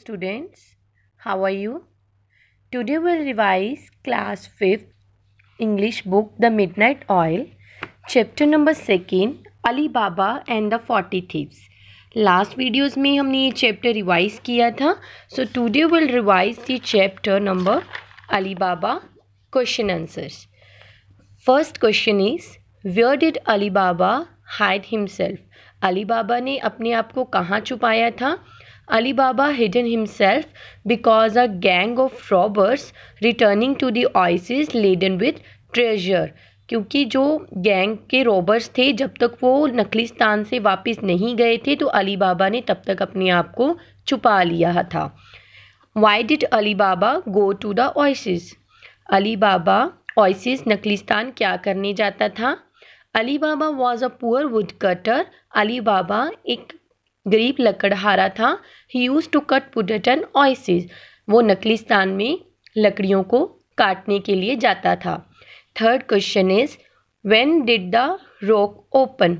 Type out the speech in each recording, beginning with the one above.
students how are you today we'll revise class 5th english book the midnight oil chapter number 2 Ali Baba and the forty thieves last videos में हमने ये chapter revise किया था so today will revise the chapter number Ali Baba question answers first question is where did Ali Baba hide himself Ali Baba ने अपने आप को कहाँ छुपाया था Alibaba hidden himself because a gang of robbers returning to the oasis laden with treasure. क्योंकि जो gang के रॉबर्स थे जब तक वो नखलिस्तान से वापस नहीं गए थे तो अली बाबा ने तब तक अपने आप को छुपा लिया था why did Ali Baba go to the oasis Ali Baba नकली नखलिस्तान क्या करने जाता था Ali Baba was a poor wood cutter Ali Baba एक गरीब लकड़हारा था he use to cut wood in oasis वो स्थान में लकड़ियों को काटने के लिए जाता था third question is when did the rock open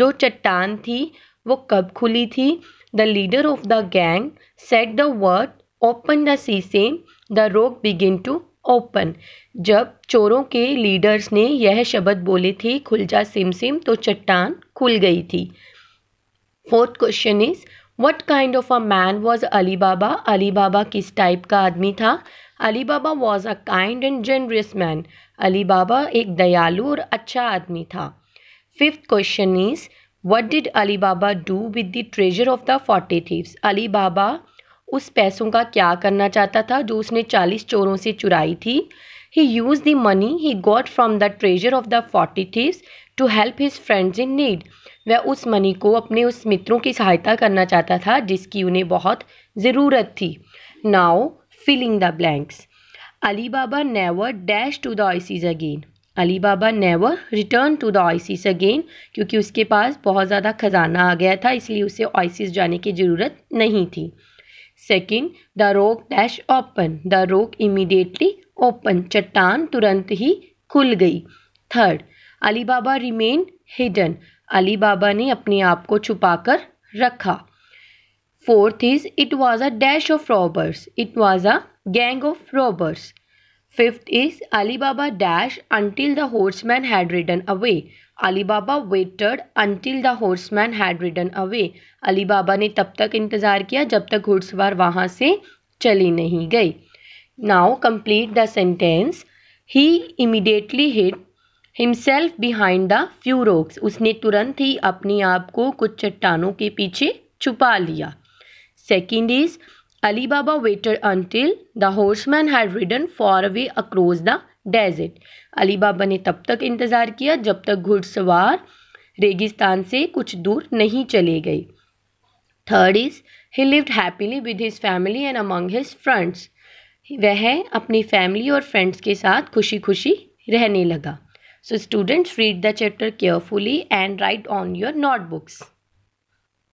जो चट्टान थी वो कब खुली थी the leader of the gang set the word open the sesame the rock begin to open जब चोरों के लीडर्स ने यह शब्द बोले थे खुल जा सिम सिम तो चट्टान खुल गई थी fourth question is what kind of a man was Ali Baba Ali Baba किस टाइप का आदमी था Ali Baba was a kind and generous man Ali Baba एक दयालु और अच्छा आदमी था fifth question is what did Ali Baba do with the treasure of the forty thieves Ali Baba उस पैसों का क्या करना चाहता था जो उसने चालीस चोरों से चुराई थी He used the money he got from the treasure of the forty thieves to help his friends in need वह उस मनी को अपने उस मित्रों की सहायता करना चाहता था जिसकी उन्हें बहुत ज़रूरत थी now filling the blanks Ali Baba never dash to the oasis again Ali Baba never return to the oasis again क्योंकि उसके पास बहुत ज़्यादा खजाना आ गया था इसलिए उसे आइसिस जाने की ज़रूरत नहीं थी second the rock dash open the rock immediately open चट्टान तुरंत ही खुल गई third Ali Baba remain hidden Ali Baba ने अपने आप को छुपाकर रखा fourth is it was a dash of robbers it was a gang of robbers fifth is Ali Baba dash until they had ridden away Ali Ali Baba waited until they had ridden away Ali Ali Baba ने तब तक इंतज़ार किया जब तक घुड़सवार वहाँ से चली नहीं गई now complete the sentence. He immediately hid himself behind the few rocks उसने तुरंत ही अपने आप को कुछ चट्टानों के पीछे छुपा लिया second is Ali Baba waited until the horsemen had ridden far away across the desert Ali Baba ने तब तक इंतज़ार किया जब तक घुड़सवार रेगिस्तान से कुछ दूर नहीं चले गए third is he lived happily with his family and among his friends वह अपनी फैमिली और फ्रेंड्स के साथ खुशी खुशी रहने लगा so students read the chapter carefully and write on your notebooks